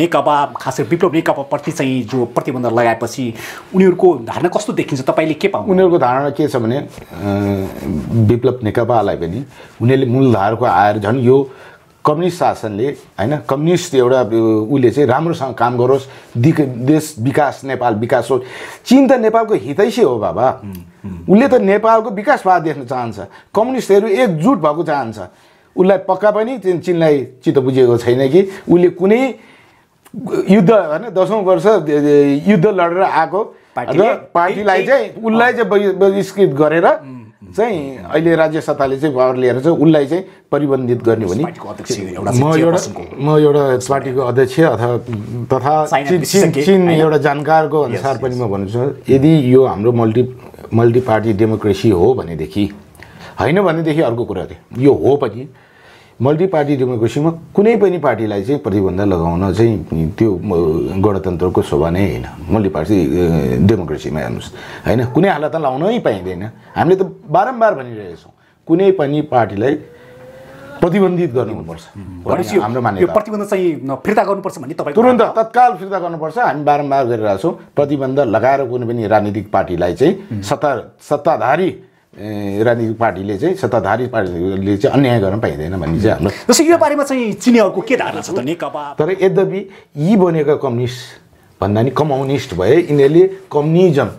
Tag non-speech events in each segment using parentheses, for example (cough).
नेकपा खास गरी विप्लव नेकपाप्रति चाहिँ जो प्रतिबन्ध लगाएपछि उनीहरूको धारणा कस्तो देखिन्छ तपाईँले के पाउनु उनीहरूको धारणा के छ भने विप्लव नेकपालाई पनि उनीहरूले मूलधारको आएर झन् यो कम्युनिस्ट शासनले होइन कम्युनिस्ट एउटा उसले चाहिँ राम्रोसँग काम गरोस् दि देश विकास नेपाल विकास होस् चिन त नेपालको हितैसी हो बाबा उसले त नेपालको विकास विकासवाद देख्न चाहन्छ कम्युनिस्टहरू एकजुट भएको चाहन्छ उसलाई पक्का पनि चिनलाई चित्त बुझेको छैन कि उसले कुनै युद्ध होइन दसौँ वर्ष युद्ध लडेर आएको र पार्टीलाई चाहिँ उसलाई चाहिँ बहिष्कृत गरेर चाहिँ अहिले राज्य सत्ताले चाहिँ पावर लिएर चाहिँ उसलाई चाहिँ परिबन्धित गर्ने भने म एउटा म एउटा पार्टीको अध्यक्ष अथवा तथा चिन एउटा जानकारको अनुसार पनि म भन्छु यदि यो हाम्रो मल्टी मल्टी पार्टी डेमोक्रेसी हो भनेदेखि होइन भनेदेखि अर्को कुरा थियो यो हो पनि मल्टी पार्टी डेमोक्रेसीमा कुनै पनि पार्टीलाई चाहिँ प्रतिबन्ध लगाउन चाहिँ त्यो गणतन्त्रको शोभा नै होइन मल्टी पार्टी डेमोक्रेसीमा हेर्नुहोस् होइन कुनै हालत लाउनै पाइँदैन हामीले त बारम्बार भनिरहेछौँ कुनै पनि पार्टीलाई प्रतिबन्धित गर्नुपर्छ हाम्रो प्रतिबन्ध चाहिँ फिर्ता गर्नुपर्छ भन्ने तपाईँ तुरन्त तत्काल फिर्ता गर्नुपर्छ हामी बारम्बार गरिरहेछौँ प्रतिबन्ध लगाएर कुनै पनि राजनीतिक पार्टीलाई चाहिँ सत्ता सत्ताधारी राजनीतिक पार्टीले चाहिँ सत्ताधारी पार्टीले चाहिँ अन्याय गर्न पाइँदैन भन्ने चाहिँ हाम्रो जस्तो यो बारेमा चाहिँ चिनीहरूको के धारणा छ त नेकपा तर यद्यपि यी बनेका कम्युनिस्ट भन्दा नि कम्युनिस्ट भए यिनीहरूले कम्युनिजम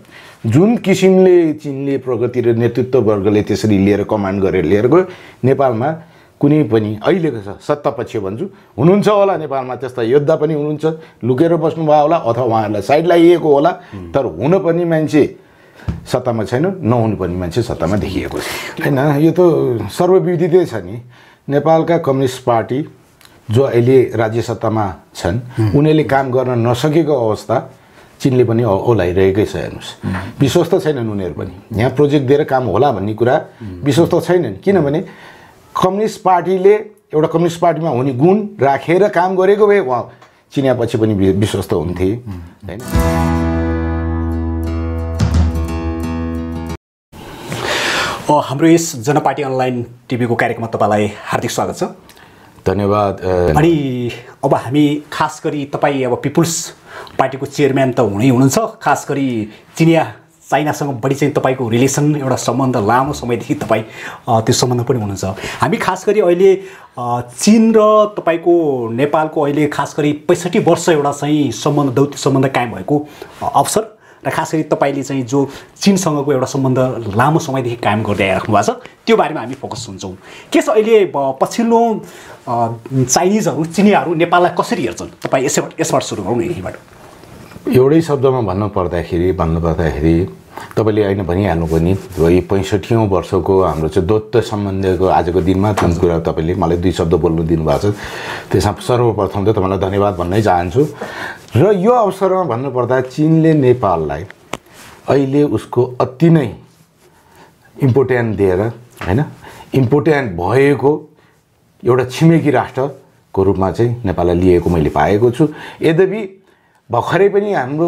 जुन किसिमले चिनले प्रगति र नेतृत्व वर्गले त्यसरी लिएर कमान्ड गरेर लिएर गयो नेपालमा कुनै पनि अहिलेको छ सत्तापक्ष भन्छु हुनुहुन्छ होला नेपालमा त्यस्ता योद्धा पनि हुनुहुन्छ लुकेर बस्नुभयो होला अथवा उहाँहरूलाई साइड लगाइएको होला तर हुन पनि मान्छे सत्तामा छैनन् नहुनुपर्ने मान्छे सत्तामा देखिएको छ होइन यो त सर्वविदितै छ नि नेपालका कम्युनिस्ट पार्टी जो अहिले राज्य सत्तामा छन् उनीहरूले काम गर्न नसकेको अवस्था चिनले पनि ओलाइरहेकै छ हेर्नुहोस् विश्वस्त छैनन् उनीहरू पनि यहाँ प्रोजेक्ट दिएर काम होला भन्ने कुरा विश्वस्त छैनन् किनभने कम्युनिस्ट पार्टीले एउटा कम्युनिस्ट पार्टीमा हुने गुण राखेर काम गरेको भए उहाँ चिनियापछि पनि विश्वस्त हुन्थे होइन हाम्रो यस जनपाटी अनलाइन टिभीको कार्यक्रममा तपाईँलाई हार्दिक स्वागत छ धन्यवाद अनि अब हामी खास गरी तपाईँ अब पिपुल्स पार्टीको चेयरम्यान त हुनै हुनुहुन्छ खास गरी चिनिया चाइनासँग बढी चाहिँ तपाईँको रिलेसन एउटा सम्बन्ध लामो समयदेखि तपाईँ त्यो सम्बन्ध पनि हुनुहुन्छ हामी खास गरी अहिले चिन र तपाईँको नेपालको अहिले खास गरी पैँसठी वर्ष एउटा चाहिँ सम्बन्ध दौत्य सम्बन्ध कायम भएको अवसर र खास गरी तपाईँले चाहिँ जो चिनसँगको एउटा सम्बन्ध लामो समयदेखि कायम गर्दै आइराख्नु भएको छ त्यो बारेमा हामी फोकस हुन्छौँ के छ अहिले पछिल्लो चाइनिजहरू चिनियाहरू नेपाललाई कसरी हेर्छन् तपाईँ यसैबाट यसबाट सुरु गरौँ न यहीँबाट एउटै शब्दमा भन्नु पर्दाखेरि भन्नु भन्नुपर्दाखेरि तपाईँले होइन भनिहाल्नुभयो नि यो पैँसठौँ वर्षको हाम्रो चाहिँ दोत्त सम्बन्धको आजको दिनमा जुन कुरा तपाईँले मलाई दुई शब्द बोल्नु दिनुभएको छ त्यसमा सर्वप्रथम त तपाईँलाई धन्यवाद भन्नै चाहन्छु र यो अवसरमा भन्नुपर्दा चिनले नेपाललाई अहिले उसको अति नै इम्पोर्टेन्ट दिएर होइन इम्पोर्टेन्ट भएको एउटा छिमेकी राष्ट्रको रूपमा चाहिँ नेपाललाई लिएको मैले पाएको छु यद्यपि भर्खरै पनि हाम्रो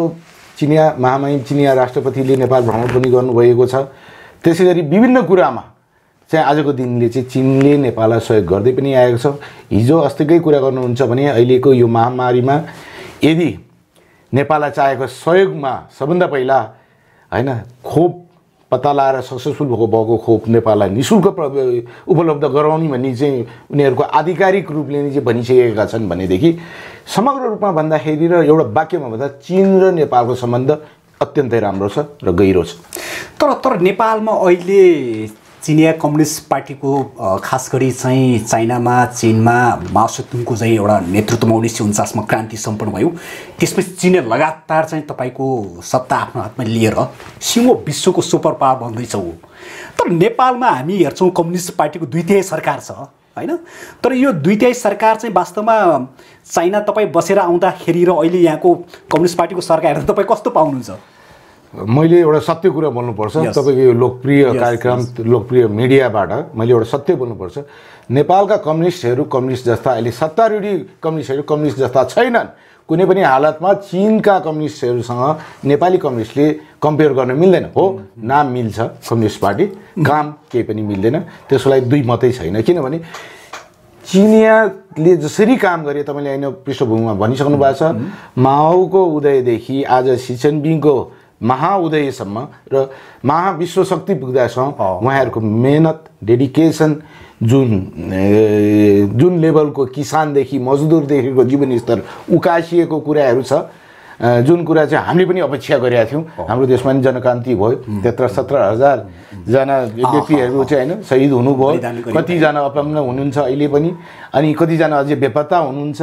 चिनिया महामहिम चिनिया राष्ट्रपतिले नेपाल भ्रमण पनि गर्नुभएको छ त्यसै गरी विभिन्न कुरामा चाहिँ आजको दिनले चाहिँ चिनले नेपाललाई सहयोग गर्दै पनि आएको छ हिजो अस्तिकै कुरा गर्नुहुन्छ भने अहिलेको यो महामारीमा यदि नेपाललाई चाहेको सहयोगमा सबभन्दा पहिला होइन खोप पत्ता लगाएर सक्सेसफुल भएको भएको खोप नेपाललाई नि शुल्क उपलब्ध गराउने भन्ने चाहिँ उनीहरूको आधिकारिक रूपले नै चाहिँ भनिसकेका छन् भनेदेखि समग्र रूपमा भन्दाखेरि र एउटा वाक्यमा भन्दा चिन र नेपालको सम्बन्ध अत्यन्तै राम्रो छ र गहिरो छ तर तर नेपालमा अहिले चिनिया कम्युनिस्ट पार्टीको खास गरी चाहिँ चाइनामा चिनमा मासुतुङको चाहिँ एउटा नेतृत्वमा उन्नाइस सय उन्चासमा क्रान्ति सम्पन्न भयो त्यसपछि चिनले लगातार चाहिँ तपाईँको सत्ता आफ्नो हातमा लिएर सिङ्गो विश्वको सुपर पावर बन्दैछौँ तर नेपालमा हामी हेर्छौँ कम्युनिस्ट पार्टीको द्वितीय सरकार छ होइन तर यो द्वितीय सरकार चाहिँ वास्तवमा चाइना तपाईँ बसेर आउँदाखेरि र अहिले यहाँको कम्युनिस्ट पार्टीको सरकार हेर्दा तपाईँ कस्तो पाउनुहुन्छ मैले एउटा सत्य कुरा बोल्नुपर्छ yes. तपाईँको यो लोकप्रिय yes, कार्यक्रम yes. लोकप्रिय मिडियाबाट मैले एउटा सत्य बोल्नुपर्छ नेपालका कम्युनिस्टहरू कम्युनिस्ट जस्ता अहिले सत्तारूढी कम्युनिस्टहरू कम्युनिस्ट जस्ता छैनन् कुनै पनि हालतमा चिनका कम्युनिस्टहरूसँग नेपाली कम्युनिस्टले कम्पेयर गर्न मिल्दैन हो mm-hmm. नाम मिल्छ कम्युनिस्ट पार्टी काम केही पनि मिल्दैन त्यसको लागि दुई मतै छैन किनभने चिनियाले जसरी काम गरे तपाईँले होइन पृष्ठभूमिमा भनिसक्नु भएको छ mm-hmm. माओको उदयदेखि आज सिचनबिङको महाउदयसम्म र महाविश्व शक्ति पुग्दासम्म उहाँहरूको मेहनत डेडिकेसन जुन जुन लेभलको किसानदेखि मजदुरदेखिको जीवन स्तर उकासिएको कुराहरू छ जुन कुरा चाहिँ हामीले पनि अपेक्षा गरेका थियौँ हाम्रो देशमा पनि जनक्रान्ति भयो त्यत्र सत्र हजारजना व्यक्तिहरू चाहिँ होइन शहीद हुनुभयो कतिजना अपङ्ग हुनुहुन्छ अहिले पनि अनि कतिजना अझै बेपत्ता हुनुहुन्छ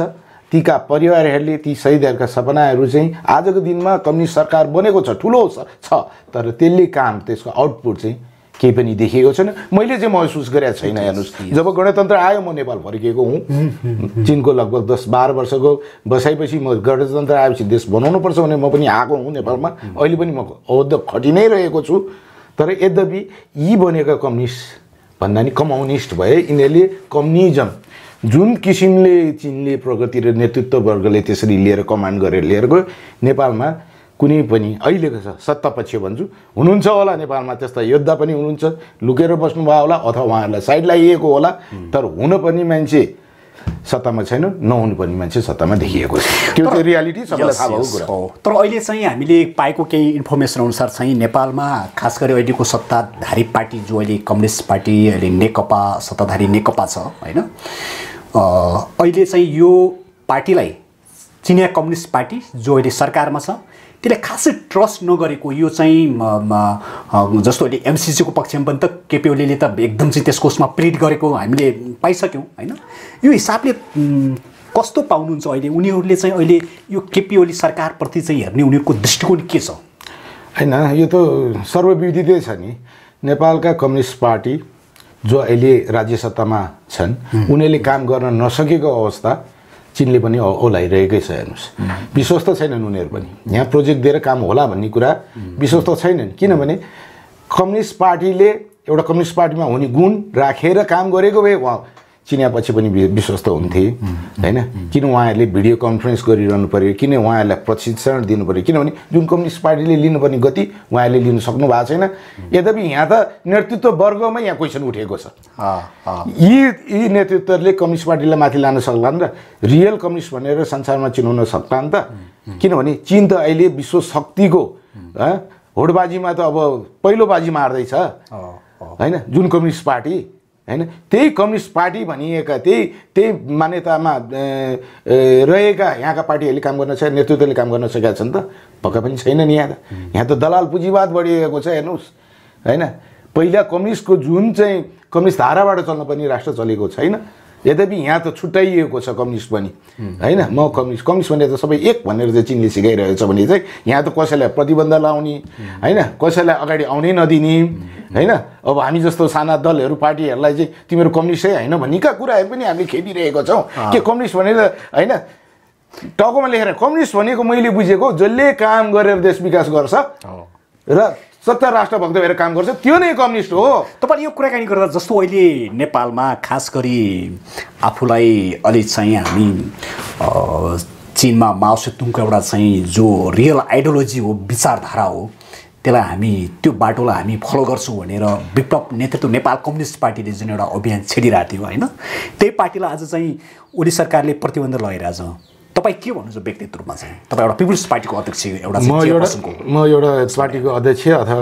तीका परिवारहरूले ती शहीदहरूका सपनाहरू चाहिँ आजको दिनमा कम्युनिस्ट सरकार बनेको छ ठुलो छ तर त्यसले काम त्यसको आउटपुट चाहिँ केही पनि देखिएको छैन मैले चाहिँ महसुस गरेको छैन हेर्नुहोस् जब गणतन्त्र आयो म नेपाल फर्किएको हुँ चिनको लगभग दस बाह्र वर्षको बसाइपछि म गणतन्त्र आएपछि देश बनाउनु पर्छ भने म पनि आएको हुँ नेपालमा अहिले पनि म औध खटि नै रहेको छु तर यद्यपि यी बनेका कम्युनिस्ट भन्दा नि कम्युनिस्ट भए यिनीहरूले कम्युनिजम जुन किसिमले चिनले प्रगति र नेतृत्ववर्गले त्यसरी लिएर कमान्ड गरेर लिएर गयो नेपालमा कुनै पनि अहिलेको छ सत्तापक्ष भन्छु हुनुहुन्छ होला नेपालमा त्यस्ता योद्धा पनि हुनुहुन्छ लुकेर बस्नुभयो होला अथवा उहाँहरूलाई साइड लगाइएको होला तर हुन पनि मान्छे सत्तामा छैन नहुनु पनि मान्छे सत्तामा देखिएको छ त्यो चाहिँ रियालिटी सबैलाई थाहा कुरा हो तर अहिले चाहिँ हामीले पाएको केही इन्फर्मेसन अनुसार चाहिँ नेपालमा खास गरी अहिलेको सत्ताधारी पार्टी जो अहिले कम्युनिस्ट पार्टी अहिले नेकपा सत्ताधारी नेकपा छ होइन अहिले चाहिँ यो पार्टीलाई चिनिया कम्युनिस्ट पार्टी जो अहिले सरकारमा छ त्यसले खासै ट्रस्ट नगरेको यो चाहिँ जस्तो अहिले एमसिसीको पक्षमा पनि त केपी ओलीले त एकदम चाहिँ त्यसको उसमा प्रिड गरेको हामीले पाइसक्यौँ होइन यो हिसाबले कस्तो पाउनुहुन्छ अहिले उनीहरूले चाहिँ अहिले यो केपी ओली सरकारप्रति चाहिँ हेर्ने उनीहरूको दृष्टिकोण के छ होइन यो त सर्वविदितै छ नि नेपालका कम्युनिस्ट पार्टी जो अहिले राज्य सत्तामा छन् उनीहरूले काम गर्न नसकेको अवस्था चिनले पनि ओलाइरहेकै छ हेर्नुहोस् विश्वस्त छैनन् उनीहरू पनि यहाँ प्रोजेक्ट दिएर काम होला भन्ने कुरा विश्वस्त छैनन् किनभने कम्युनिस्ट पार्टीले एउटा कम्युनिस्ट पार्टीमा हुने गुण राखेर काम गरेको भए चिनेपछि पनि विश्वस्त हुन्थे होइन किन उहाँहरूले भिडियो कन्फरेन्स गरिरहनु पऱ्यो किन उहाँहरूलाई प्रशिक्षण दिनु पऱ्यो किनभने जुन कम्युनिस्ट पार्टीले लिनुपर्ने गति उहाँहरूले लिनु सक्नु भएको छैन यद्यपि यहाँ त नेतृत्व वर्गमै यहाँ क्वेसन उठेको छ यी यी नेतृत्वले कम्युनिस्ट पार्टीलाई माथि लान सक्लान् र रियल कम्युनिस्ट भनेर संसारमा चिनाउन सक्लान् त किनभने चिन त अहिले विश्व शक्तिको होडबाजीमा त अब पहिलो बाजी मार्दैछ होइन जुन कम्युनिस्ट पार्टी होइन त्यही कम्युनिस्ट पार्टी भनिएका त्यही त्यही मान्यतामा रहेका यहाँका पार्टीहरूले काम गर्न सके नेतृत्वले काम गर्न सकेका छन् त पक्का पनि छैन नि यहाँ त यहाँ त दलाल पुँजीवाद बढिएको छ हेर्नुहोस् होइन पहिला कम्युनिस्टको जुन चाहिँ कम्युनिस्ट धाराबाट चल्नुपर्ने राष्ट्र चलेको छैन यद्यपि यहाँ त छुट्याइएको छ कम्युनिस्ट पनि होइन म कम्युनिस्ट कम्युनिस्ट भने त सबै एक भनेर चाहिँ चिनले छ भने चाहिँ यहाँ त कसैलाई प्रतिबन्ध लाउने होइन कसैलाई अगाडि आउनै नदिने होइन अब हामी जस्तो साना दलहरू पार्टीहरूलाई चाहिँ तिमीहरू कम्युनिस्टै होइन का कुराहरू पनि हामीले खेपिरहेको छौँ के कम्युनिस्ट भनेर होइन टाउकोमा लेखेर कम्युनिस्ट भनेको मैले बुझेको जसले काम गरेर देश विकास गर्छ र सत्ता भक्त भएर काम गर्छ त्यो नै कम्युनिस्ट हो तपाईँले यो कुराकानी गर्दा जस्तो अहिले नेपालमा खास गरी आफूलाई अलि चाहिँ हामी चिनमा माओसेतुङको एउटा चाहिँ जो रियल आइडियोलोजी हो विचारधारा हो त्यसलाई हामी त्यो बाटोलाई हामी फलो गर्छौँ भनेर विप्लव नेतृत्व नेपाल कम्युनिस्ट पार्टीले जुन एउटा अभियान छेडिरहेको थियो होइन त्यही पार्टीलाई आज चाहिँ ओली सरकारले प्रतिबन्ध लगाइरहेछ तपाईँ के भन्नुहुन्छ व्यक्तित्व रूपमा चाहिँ तपाईँ एउटा पिपुल्स पार्टीको अध्यक्ष एउटा म एउटा म एउटा पार्टीको अध्यक्ष अथवा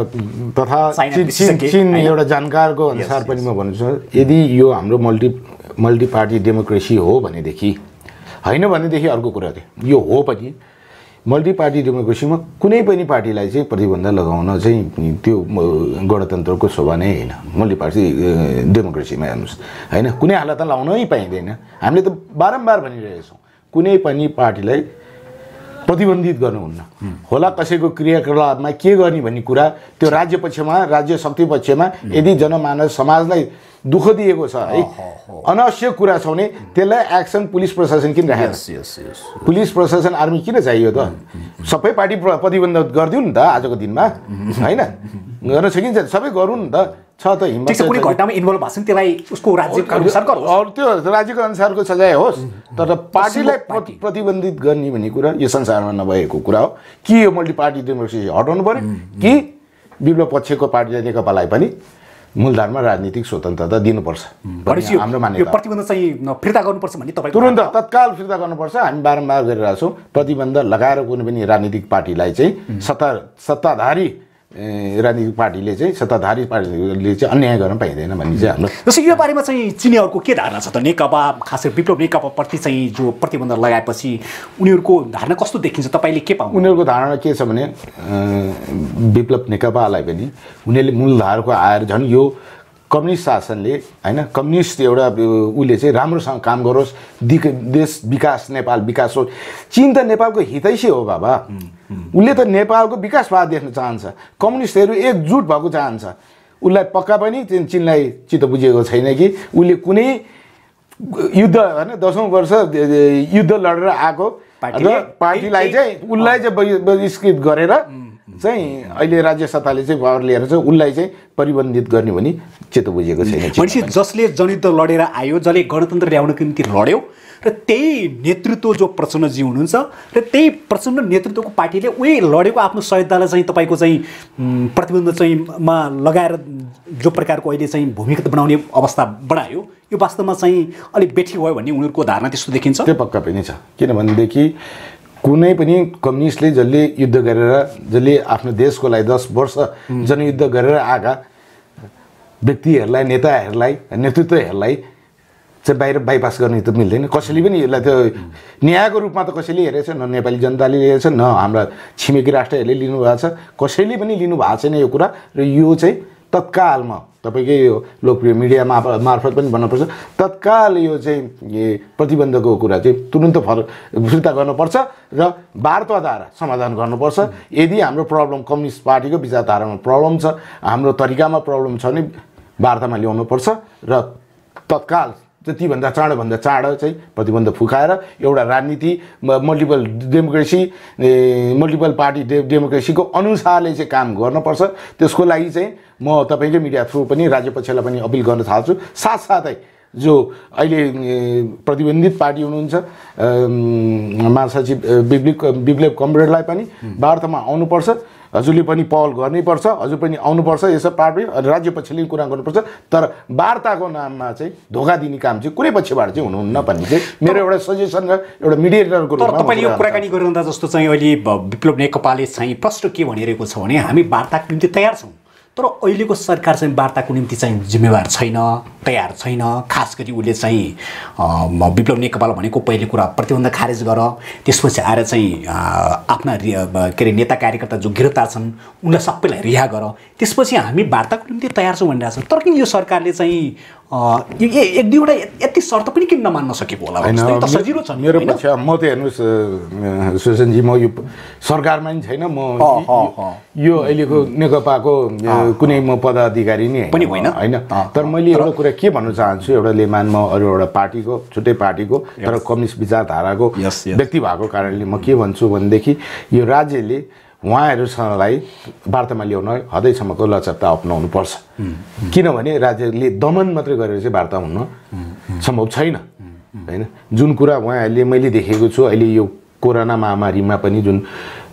तथा चिन एउटा जानकारको अनुसार पनि म भन्छु यदि यो हाम्रो मल्टी मल्टी पार्टी डेमोक्रेसी हो भनेदेखि होइन भनेदेखि अर्को कुरा थियो यो हो पनि मल्टी पार्टी डेमोक्रेसीमा कुनै पनि पार्टीलाई चाहिँ प्रतिबन्ध लगाउन चाहिँ त्यो गणतन्त्रको शोभा नै होइन मल्टी पार्टी डेमोक्रेसीमा हेर्नुहोस् होइन कुनै हालतमा लाउनै पाइँदैन हामीले त बारम्बार भनिरहेछौँ कुनै पनि पार्टीलाई प्रतिबन्धित गर्नुहुन्न होला कसैको क्रियाकलापमा के गर्ने भन्ने कुरा त्यो राज्य पक्षमा राज्य शक्ति पक्षमा यदि जनमानस समाजलाई दुःख दिएको छ है अनावश्यक कुरा छ भने त्यसलाई एक्सन पुलिस प्रशासन किन राखेको पुलिस प्रशासन आर्मी किन चाहियो त mm, mm, mm. सबै पार्टी प्रतिबन्ध गरिदिउँ नि त आजको दिनमा होइन गर्न सकिन्छ सबै गरौँ नि त छ त हिम्मत इन्भल्भ भएको छ त्यो राज्यको अनुसारको सजाय होस् तर पार्टीलाई प्रतिबन्धित गर्ने भन्ने कुरा यो संसारमा नभएको कुरा हो कि यो मल्टी पार्टी डेमोक्रेसी हटाउनु पऱ्यो कि विप्लव पक्षको पार्टी नेकपालाई पनि मूलधारमा राजनीतिक स्वतन्त्रता दिनुपर्छ हाम्रो मान्यता प्रतिबन्ध चाहिँ फिर्ता गर्नुपर्छ भन्ने तपाईँ तुरन्त तत्काल फिर्ता गर्नुपर्छ हामी बारम्बार गरिरहेछौँ प्रतिबन्ध लगाएर कुनै पनि राजनीतिक पार्टीलाई चाहिँ सत्ता सत्ताधारी राजनीतिक पार्टीले चाहिँ सत्ताधारी पार्टीले चाहिँ अन्याय गर्न पाइँदैन भन्ने चाहिँ हाम्रो जस्तै यो बारेमा चाहिँ चिनीहरूको के धारणा छ त नेकपा खास गरी विप्लव नेकपाप्रति चाहिँ जो प्रतिबन्ध लगाएपछि उनीहरूको धारणा कस्तो देखिन्छ तपाईँले के पाउनु उनीहरूको धारणा के छ भने विप्लव नेकपालाई पनि उनीहरूले मूलधारको आएर झन् यो कम्युनिस्ट शासनले होइन कम्युनिस्ट एउटा उसले चाहिँ राम्रोसँग काम गरोस् दि देश विकास नेपाल विकास होस् चिन त नेपालको हितैसी हो बाबा उसले त नेपालको विकास विकासवाद देख्न चाहन्छ कम्युनिस्टहरू एकजुट भएको चाहन्छ उसलाई पक्का पनि चिनलाई चित्त बुझेको छैन कि उसले कुनै युद्ध होइन दसौँ वर्ष युद्ध लडेर आएको र पार्टीलाई चाहिँ उसलाई चाहिँ बहिष्कृत गरेर चाहिँ अहिले राज्य सत्ताले चाहिँ भर लिएर चाहिँ उसलाई चाहिँ परिबन्धित गर्ने भने चेतो बुझेको छैन (laughs) भनेपछि जसले जनयुद्ध लडेर आयो जसले गणतन्त्र ल्याउनको निम्ति लड्यो र त्यही नेतृत्व जो प्रचण्डजी हुनुहुन्छ र त्यही प्रचण्ड नेतृत्वको पार्टीले उही लडेको आफ्नो सहयोगलाई चाहिँ तपाईँको चाहिँ प्रतिबन्ध चाहिँमा लगाएर जो प्रकारको अहिले चाहिँ भूमिगत बनाउने अवस्था बढायो यो वास्तवमा चाहिँ अलिक बेठी भयो भन्ने उनीहरूको धारणा त्यस्तो देखिन्छ त्यो पक्का पनि छ किनभनेदेखि कुनै पनि कम्युनिस्टले जसले युद्ध गरेर जसले आफ्नो देशको लागि दस वर्ष जनयुद्ध गरेर आएका व्यक्तिहरूलाई नेताहरूलाई नेतृत्वहरूलाई चाहिँ बाहिर बाइपास गर्ने त मिल्दैन कसैले पनि यसलाई त्यो न्यायको रूपमा त कसैले हेरेछ न नेपाली जनताले हेरेछ न हाम्रा छिमेकी राष्ट्रहरूले लिनुभएको छ कसैले पनि लिनु भएको छैन यो कुरा र यो चाहिँ तत्कालमा तपाईँकै यो लोकप्रिय मिडिया मार्फत पनि भन्नुपर्छ तत्काल यो चाहिँ प्रतिबन्धको कुरा चाहिँ तुरन्त फर फिर्ता गर्नुपर्छ र वार्ताद्वारा समाधान गर्नुपर्छ यदि हाम्रो प्रब्लम कम्युनिस्ट पार्टीको विचारधारामा प्रब्लम छ हाम्रो तरिकामा प्रब्लम छ भने वार्तामा ल्याउनुपर्छ र तत्काल जतिभन्दा चाँडोभन्दा चाँडो चाहिँ प्रतिबन्ध फुकाएर एउटा राजनीति मल्टिपल डेमोक्रेसी मल्टिपल पार्टी डे डेमोक्रेसीको अनुसारले चाहिँ काम गर्नुपर्छ त्यसको लागि चाहिँ म तपाईँकै मिडिया थ्रु पनि राज्य पक्षलाई पनि अपिल गर्न थाल्छु साथसाथै जो अहिले प्रतिबन्धित पार्टी हुनुहुन्छ महासचिव विप्लव कमरेडलाई पनि वार्तामा आउनुपर्छ हजुरले पनि पहल गर्नैपर्छ हजुर पनि आउनुपर्छ यसो पार्टी राज्य पक्षले पनि कुरा गर्नुपर्छ तर वार्ताको नाममा चाहिँ धोका दिने काम चाहिँ कुनै पक्षबाट चाहिँ हुनुहुन्न भन्ने चाहिँ मेरो एउटा सजेसन र एउटा मिडिएटरको तर तपाईँले यो कुराकानी गरिरहँदा जस्तो चाहिँ अहिले विप्लव नेकपाले चाहिँ प्रश्न के भनिरहेको छ भने हामी वार्ताको निम्ति तयार छौँ तर अहिलेको सरकार चाहिँ वार्ताको निम्ति चाहिँ जिम्मेवार छैन तयार छैन खास गरी उसले चाहिँ विप्लव नेकपाल भनेको पहिले कुरा प्रतिबन्ध खारेज गर त्यसपछि आएर चाहिँ आफ्ना के अरे नेता कार्यकर्ता जो गिरफ्तार छन् उनलाई सबैलाई रिहा गर त्यसपछि हामी वार्ताको निम्ति तयार छौँ भनिरहेको छ तर किन यो सरकारले चाहिँ एक दुईवटा यति शर्त पनि किन नमान्न सकेको होला सजिलो छ मेरो पक्ष म त हेर्नुहोस् सुशनजी म यो सरकारमा नि छैन म यो अहिलेको नेकपाको कुनै म पदाधिकारी नै होइन होइन तर मैले एउटा कुरा के भन्न चाहन्छु एउटा लेमान म अरू एउटा पार्टीको छुट्टै पार्टीको तर कम्युनिस्ट विचारधाराको व्यक्ति भएको कारणले म के भन्छु भनेदेखि यो राज्यले उहाँहरूसँगलाई वार्तामा ल्याउन हदैसम्मको लचकता पर्छ किनभने राज्यले दमन मात्रै गरेर चाहिँ वार्ता हुन सम्भव छैन होइन जुन कुरा उहाँहरूले मैले देखेको छु अहिले यो कोरोना महामारीमा पनि जुन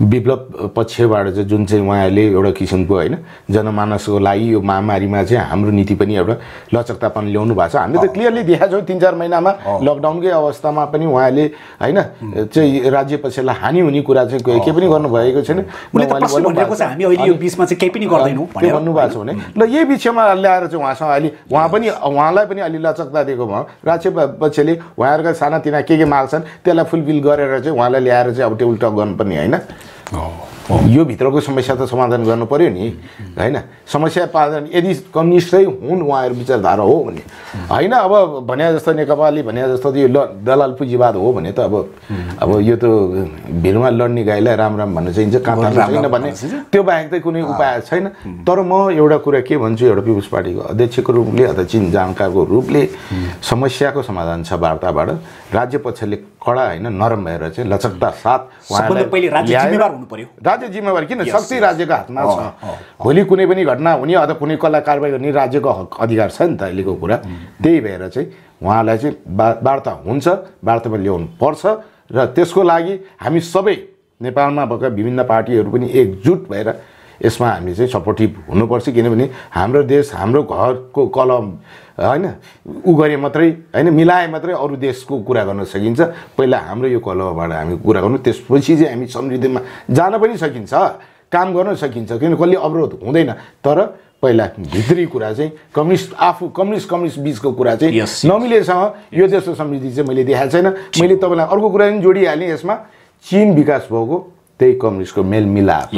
विप्लव पक्षबाट चाहिँ जुन चाहिँ उहाँहरूले एउटा किसिमको होइन जनमानसको लागि यो महामारीमा चाहिँ हाम्रो नीति पनि एउटा लचकतापन ल्याउनु भएको छ हामीले त क्लियरली देखाएको छौँ तिन चार महिनामा लकडाउनकै अवस्थामा पनि उहाँले होइन चाहिँ राज्य पक्षलाई हानि हुने कुरा चाहिँ केही पनि गर्नुभएको छैन के भन्नुभएको छ भने ल यही विषयमा ल्याएर चाहिँ उहाँसँग अहिले उहाँ पनि उहाँलाई पनि अलि लचकता दिएको भयो राज्य पक्षले उहाँहरूका सानातिना के के माग छन् त्यसलाई फुलफिल गरेर चाहिँ उहाँलाई ल्याएर चाहिँ अब टेबल टक गर्नुपर्ने होइन 哦。यो भित्रको समस्या त समाधान गर्नु पऱ्यो नि होइन समस्या पाधान यदि कम्युनिस्टै हुन् उहाँहरू विचारधारा हो भने होइन अब भने जस्तो नेकपाले भने जस्तो यो ल दलाल पुँजीवाद हो भने त अब अब यो त भिडमा लड्ने गाईलाई राम राम भन्न चाहिन्छ कहाँ छैन भन्ने त्यो बाहेक त कुनै उपाय छैन तर म एउटा कुरा के भन्छु एउटा पिपुल्स पार्टीको अध्यक्षको रूपले अथवा चिन जानकारको रूपले समस्याको समाधान छ वार्ताबाट राज्य पक्षले कडा होइन नरम भएर चाहिँ लचकता साथ राज्य जिम्मेवारी किन शक्ति राज्यको हातमा छ भोलि कुनै पनि घटना हुने अथवा कुनै कसलाई कारवाही गर्ने राज्यको हक अधिकार छ नि त अहिलेको कुरा mm. त्यही भएर चाहिँ उहाँलाई चाहिँ वार्ता हुन्छ वार्तामा ल्याउनु पर्छ र त्यसको लागि हामी सबै नेपालमा भएका विभिन्न पार्टीहरू पनि एकजुट भएर यसमा हामी चाहिँ सपोर्टिभ हुनुपर्छ किनभने हाम्रो देश हाम्रो घरको कलम होइन ऊ गरे मात्रै होइन मिलाए मात्रै अरू देशको कुरा गर्न सकिन्छ पहिला हाम्रो यो कलबाट हामी कुरा गर्नु त्यसपछि चाहिँ हामी समृद्धिमा जान पनि सकिन्छ काम गर्न सकिन्छ किन कसले अवरोध हुँदैन तर पहिला भित्री कुरा चाहिँ कम्युनिस्ट आफू कम्युनिस्ट कम्युनिस्ट बिचको कुरा चाहिँ नमिलेसँग यो देशको समृद्धि चाहिँ मैले देखाएको छैन मैले तपाईँलाई अर्को कुरा पनि जोडिहालेँ यसमा चिन विकास भएको त्यही कम्युनिस्टको मेलमिलाप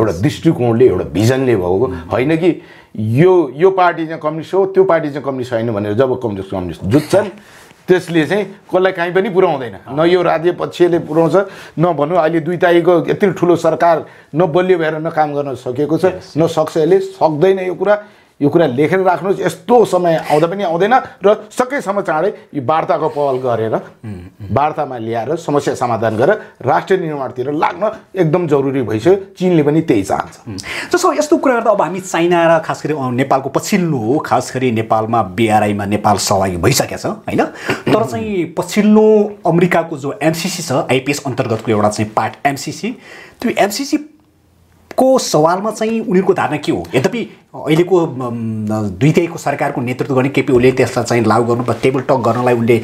एउटा दृष्टिकोणले एउटा भिजनले भएको mm. होइन कि यो यो पार्टी चाहिँ कम्युनिस्ट हो त्यो पार्टी चाहिँ कम्युनिस्ट होइन भनेर जब कम्युनिस्ट कम्युनिस्ट जुत्छन् त्यसले चाहिँ कसलाई काहीँ पनि पुऱ्याउँदैन न यो राज्य पक्षले पुऱ्याउँछ न भनौँ अहिले दुई तारिकको यति ठुलो सरकार न बलियो भएर न काम गर्न सकेको छ न सक्छ यसले सक्दैन यो कुरा यो कुरा लेखेर राख्नुहोस् यस्तो समय आउँदा पनि आउँदैन र सकेसम्म चाँडै यो वार्ताको पहल गरेर वार्तामा ल्याएर समस्या समाधान गरेर राष्ट्र निर्माणतिर लाग्न एकदम जरुरी भइसक्यो चिनले पनि त्यही चाहन्छ जस्तो यस्तो कुरा गर्दा अब हामी चाइना र खास गरी नेपालको पछिल्लो हो खास गरी नेपालमा बिआरआईमा नेपाल सहभागी भइसकेको छ होइन तर चाहिँ पछिल्लो अमेरिकाको जो एमसिसी छ आइपिएस अन्तर्गतको एउटा चाहिँ पार्ट एमसिसी त्यो एमसिसी को सवालमा चाहिँ उनीहरूको धारणा के हो यद्यपि अहिलेको दुई तिहाईको सरकारको नेतृत्व गर्ने केपी ओलीले त्यसलाई चाहिँ लागु गर्नु टेबल टक गर्नलाई उनले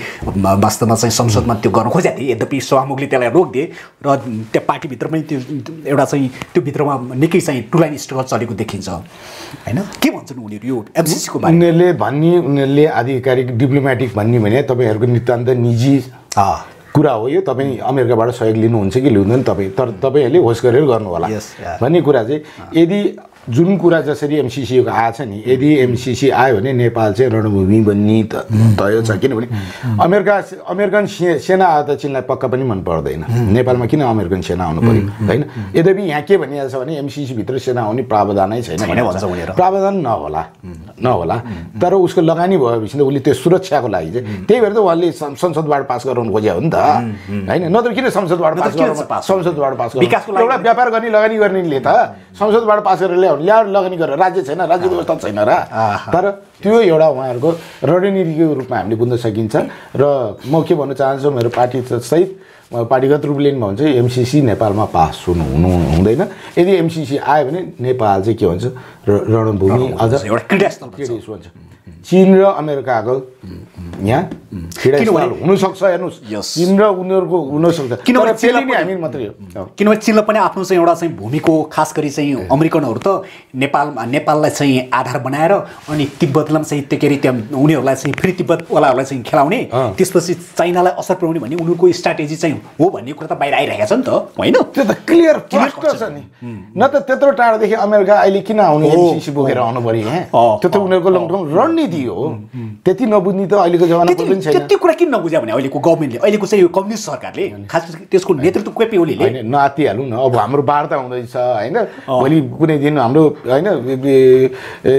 वास्तवमा चाहिँ संसदमा त्यो गर्न खोजेको थिए यद्यपि सभामुखले त्यसलाई रोकिदिए र त्यहाँ पार्टीभित्र पनि त्यो एउटा चाहिँ त्यो भित्रमा निकै चाहिँ टुलाइन स्ट्रगल चलेको देखिन्छ होइन के भन्छन् उनीहरू यो एमसिसीको उनीहरूले भन्ने उनीहरूले आधिकारिक डिप्लोमेटिक भन्ने भने तपाईँहरूको नितान्त निजी कुरा हो यो तपाईँ अमेरिकाबाट सहयोग लिनुहुन्छ कि लिँदैन तपाईँ तर तपाईँहरूले होस गरेर गर्नु होला भन्ने कुरा चाहिँ यदि जुन कुरा जसरी एमसिसीको छ नि यदि एमसिसी आयो भने नेपाल चाहिँ रणभूमि बन्ने त तय छ किनभने अमेरिका अमेरिकन से सेना आयो त चिनलाई पक्का पनि मन पर्दैन नेपालमा किन अमेरिकन सेना आउनु पऱ्यो होइन यद्यपि यहाँ के भनिहाल्छ छ भने एमसिसीभित्र सेना आउने प्रावधानै छैन भने भन्छ उनीहरू प्रावधान नहोला नहोला तर उसको लगानी भएपछि त उसले त्यो सुरक्षाको लागि चाहिँ त्यही भएर त उहाँले संसदबाट पास गराउनु खोजे हो नि त होइन नत्र किन संसदबाट पास गराउनु संसदबाट पास गर्नु एउटा व्यापार गर्ने लगानी गर्नेले त संसदबाट पास गरेर उहाँहरूले ल्याएर लगानी गरेर राज्य छैन राज्य व्यवस्था छैन र तर त्यो एउटा उहाँहरूको रणनीतिको रूपमा हामीले बुझ्न सकिन्छ र म के भन्न चाहन्छु मेरो पार्टी सहित पार्टीगत रूपले पनि भन्छ एमसिसी नेपालमा पास हुनु हुनु हुँदैन यदि एमसिसी आयो भने नेपाल चाहिँ के भन्छ र रणभूमि अझ एउटा चिन र अमेरिकाको यहाँ खिडाइ हुनसक्छ हेर्नुहोस् चिन र उनीहरूको हुनसक्छ किनभने चिनलाई हामी मात्रै हो किनभने चिनलाई पनि आफ्नो चाहिँ एउटा चाहिँ भूमिको खास गरी चाहिँ अमेरिकनहरू त नेपाल नेपाललाई चाहिँ आधार बनाएर अनि तिब्बतलाई चाहिँ त्यो के अरे त्यहाँ उनीहरूलाई चाहिँ फेरि तिब्बतवालाहरूलाई चाहिँ खेलाउने त्यसपछि चाइनालाई असर पुऱ्याउने भन्ने उनीहरूको स्ट्राटेजी चाहिँ हो भन्ने कुरा त बाहिर आइरहेको छ नि त होइन त्यो त क्लियर छ नि न त त्यत्रो टाढोदेखि अमेरिका अहिले किन आउने बोकेर आउनु पऱ्यो त्यो त उनीहरूको टर्म रणनीति राजनीति mm, mm, mm. त्यति नबुझ्ने त अहिलेको जमाना त्यति कुरा किन नबुझ्यो भने अहिलेको गभर्मेन्टले अहिलेको चाहिँ यो कम्युनिस्ट सरकारले खास त्यसको नेतृत्व कोही होइन नआतिहालौँ न अब हाम्रो वार्ता हुँदैछ होइन भोलि कुनै दिन हाम्रो होइन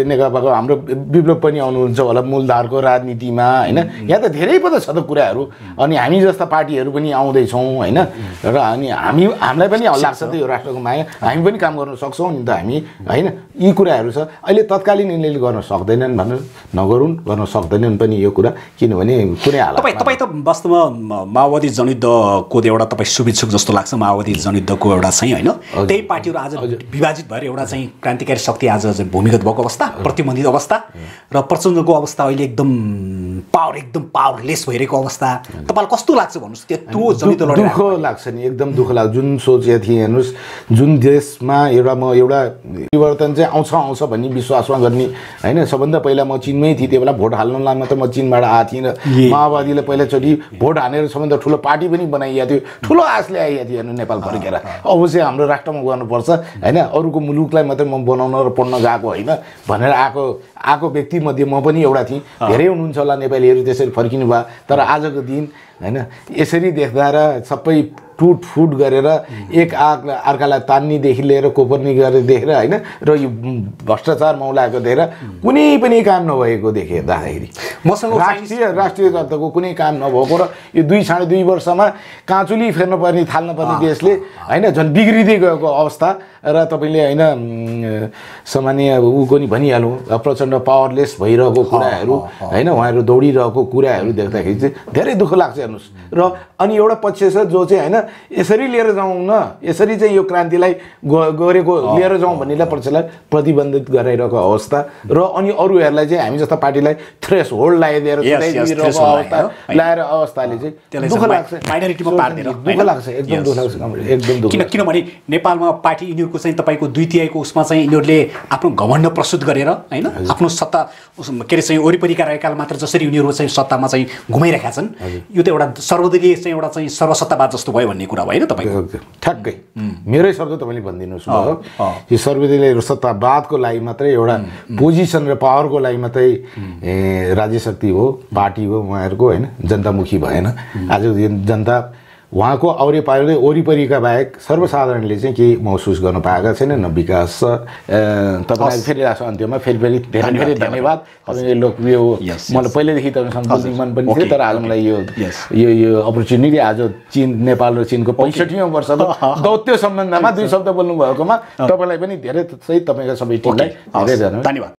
नेकपाको हाम्रो विप्लव पनि आउनुहुन्छ होला मूलधारको राजनीतिमा होइन यहाँ त धेरै पो छ त कुराहरू अनि हामी जस्ता पार्टीहरू पनि आउँदैछौँ होइन र अनि हामी हामीलाई पनि लाग्छ त यो राष्ट्रको माया हामी पनि काम गर्न सक्छौँ नि त हामी होइन यी कुराहरू छ अहिले तत्कालीन यिनीहरूले गर्न सक्दैनन् भनेर नगरून् गर्न सक्दैनन् पनि यो कुरा किनभने कुनै हाल तपाईँ तपाईँ त वास्तवमा माओवादी जनयुद्धको एउटा तपाईँ शुभेच्छुक जस्तो लाग्छ माओवादी जनयुद्धको एउटा चाहिँ होइन त्यही पार्टीहरू आज विभाजित भएर एउटा चाहिँ क्रान्तिकारी शक्ति आज भूमिगत भएको अवस्था प्रतिबन्धित अवस्था र प्रचण्डको अवस्था अहिले एकदम पावर एकदम पावरलेस भइरहेको अवस्था तपाईँलाई कस्तो लाग्छ भन्नुहोस् त्यत्रो जनयुद्ध दुःख लाग्छ नि एकदम दुःख लाग्छ जुन सोचेको थिएँ हेर्नुहोस् जुन देशमा एउटा म एउटा परिवर्तन चाहिँ आउँछ आउँछ भन्ने विश्वासमा गर्ने होइन सबभन्दा पहिला म चिनमै नै थिएँ त्यो बेला भोट हाल्नु लामा त म चिनबाट आएको थिएँ र माओवादीले पहिलाचोटि भोट हानेर सबभन्दा ठुलो पार्टी पनि बनाइएको थियो ठुलो आश ल्याइएको थियो हेर्नु नेपाल फर्केर अवश्य हाम्रो राष्ट्रमा गर्नुपर्छ होइन अरूको मुलुकलाई मात्रै म बनाउन र पढ्न गएको होइन भनेर आएको आएको व्यक्तिमध्ये म पनि एउटा थिएँ धेरै हुनुहुन्छ होला नेपालीहरू त्यसरी फर्किनु भयो तर आजको दिन होइन यसरी देख्दा र सबै टुटफुट गरेर एक आग अर्कालाई तान्नेदेखि लिएर कोपर्नी गरेर देखेर होइन र यो भ्रष्टाचार मौलाएको देखेर कुनै पनि काम नभएको हेर्दाखेरि मसँग राष्ट्रिय राष्ट्रिय तत्त्वको कुनै काम नभएको र यो दुई साढे दुई वर्षमा काँचुली फेर्नुपर्ने थाल्नुपर्ने देशले होइन झन् बिग्रिँदै गएको अवस्था र तपाईँले होइन सामान्य ऊको नि भनिहालौँ प्रचण्ड पावरलेस भइरहेको कुराहरू होइन उहाँहरू दौडिरहेको कुराहरू देख्दाखेरि चाहिँ धेरै दुःख लाग्छ हेर्नुहोस् र अनि एउटा पक्ष छ जो चाहिँ होइन यसरी लिएर जाउँ न यसरी चाहिँ यो क्रान्तिलाई गरेको लिएर जाउँ भन्नेलाई पक्षलाई प्रतिबन्धित गराइरहेको अवस्था र अनि अरूहरूलाई चाहिँ हामी जस्ता पार्टीलाई थ्रेस होल्ड लगाइदिएर अवस्था लगाएर अवस्थाले चाहिँ दुःख लाग्छ दुःख लाग्छ एकदम दुःख लाग्छ एकदम दुःख किनभने नेपालमा पार्टी उनीहरूको चाहिँ तपाईँको दुई तिहाईको उसमा चाहिँ यिनीहरूले आफ्नो घमण्ड प्रस्तुत गरेर होइन आफ्नो सत्ता के अरे चाहिँ वरिपरिका रहेकाले मात्र जसरी उनीहरू चाहिँ सत्तामा चाहिँ घुमाइरहेका छन् यो त एउटा सर्वदलीय चाहिँ एउटा चाहिँ सर्वसत्तावाद जस्तो भयो भन्ने कुरा होइन तपाईँको ठ्याक्कै मेरै शब्द तपाईँले भनिदिनुहोस् यो सर्वदलीय सत्तावादको लागि मात्रै एउटा पोजिसन र पावरको लागि मात्रै राज्य शक्ति हो पार्टी हो उहाँहरूको होइन जनतामुखी भएन आजको दिन जनता उहाँको औरे पारोले वरिपरिका बाहेक सर्वसाधारणले चाहिँ केही महसुस गर्नु पाएका छैन न विकास तपाईँलाई फेरि अन्त्यमा फेरि फेरि धेरै धेरै धन्यवाद तपाईँले लोकप्रिय हो मलाई पहिल्यैदेखि तपाईँसँग बोल्नु मन पनि थियो तर आज मलाई यो यो यो अपर्च्युनिटी आज चिन नेपाल र चिनको पैँसठीौँ वर्षको (laughs) दौत्य सम्बन्धमा दुई शब्द बोल्नु भएकोमा तपाईँलाई पनि धेरै सही तपाईँको सबै टिमलाई धेरै धन्यवाद